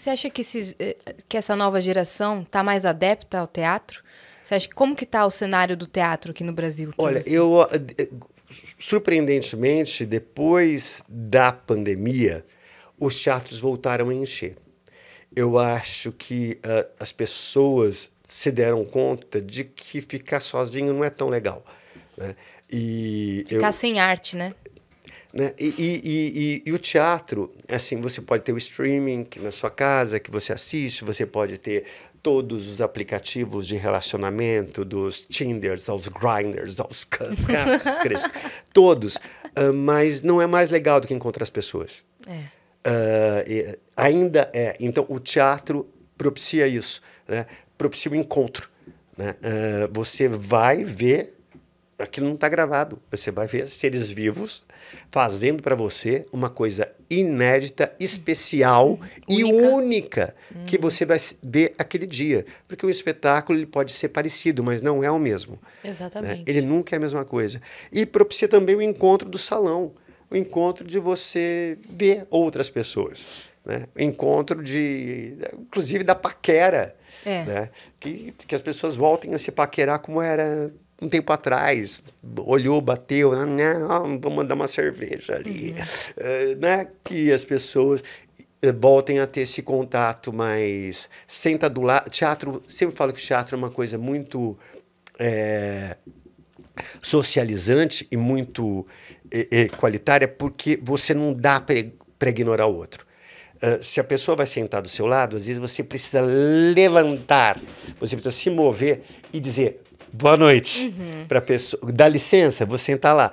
Você acha que, esses, eh, que essa nova geração está mais adepta ao teatro? Você acha como que está o cenário do teatro aqui no Brasil? Olha, você... eu ah, eh, surpreendentemente depois da pandemia os teatros voltaram a encher. Eu acho que uh, as pessoas se deram conta de que ficar sozinho não é tão legal. Né? E ficar eu... sem arte, né? Né? E, e, e, e, o teatro, é assim, você pode ter o streaming na sua casa, que você assiste, você pode ter todos os aplicativos de relacionamento, dos Tinders aos Grinders, aos todos. Uh, mas não é mais legal do que encontrar as pessoas. É. Uh, ainda é. Então, o teatro propicia isso, né? propicia o encontro. Né? Uh, você vai ver aquilo não está gravado. Você vai ver seres vivos fazendo para você uma coisa inédita, especial única. e única hum. que você vai ver aquele dia. Porque o espetáculo ele pode ser parecido, mas não é o mesmo. Né? Exatamente. Né? Ele nunca é a mesma coisa. E propicia também o encontro do salão o encontro de você ver outras pessoas. Né? O encontro de, inclusive, da paquera. É. Né? Que, que as pessoas voltem a se paquerar como era um tempo atrás, olhou, bateu, né? Ah, vou mandar uma cerveja ali. Uhum. Uh, né? Que as pessoas eh, voltem a ter esse contato mais... Senta do lado... Teatro... Sempre falo que teatro é uma coisa muito... É, socializante e muito é, é, qualitária porque você não dá para ignorar o outro. Uh, se a pessoa vai sentar do seu lado, às vezes você precisa levantar, você precisa se mover e dizer boa noite uhum. para pessoa. Dá licença, vou sentar lá.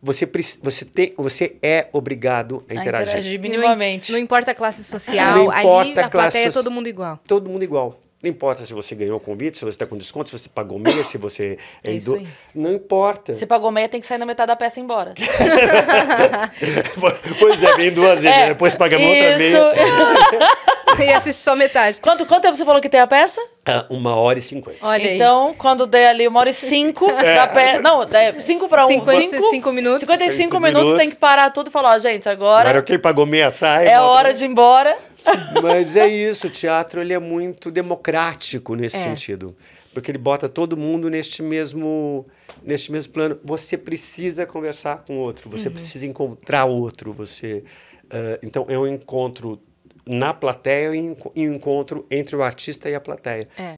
Você, você, tem, você é obrigado a interagir. A interagir minimamente. Não, não, importa a classe social, não importa ali a classe plateia é todo mundo igual. Todo mundo igual. Não importa se você ganhou o convite, se você está com desconto, se você pagou meia, se você é, é idoso. Não importa. Se pagou meia, tem que sair na metade da peça e ir embora. pois é, vem duas vezes, é, depois paga outra meia. e assiste só metade. Quanto, quanto tempo você falou que tem a peça? Uh, uma hora e cinquenta. Olha então, aí. quando der ali uma hora e cinco é. da peça. Não, é cinco para um. cinco, cinco minutos. 55 cinco minutos, minutos tem que parar tudo e falar, ah, gente, agora. Agora quem pagou meia sai. É hora de ir embora. Mas é isso, o teatro ele é muito democrático nesse é. sentido. Porque ele bota todo mundo neste mesmo neste mesmo plano. Você precisa conversar com outro, você uhum. precisa encontrar outro, você. Uh, então é um encontro na plateia e encontro entre o artista e a plateia. É.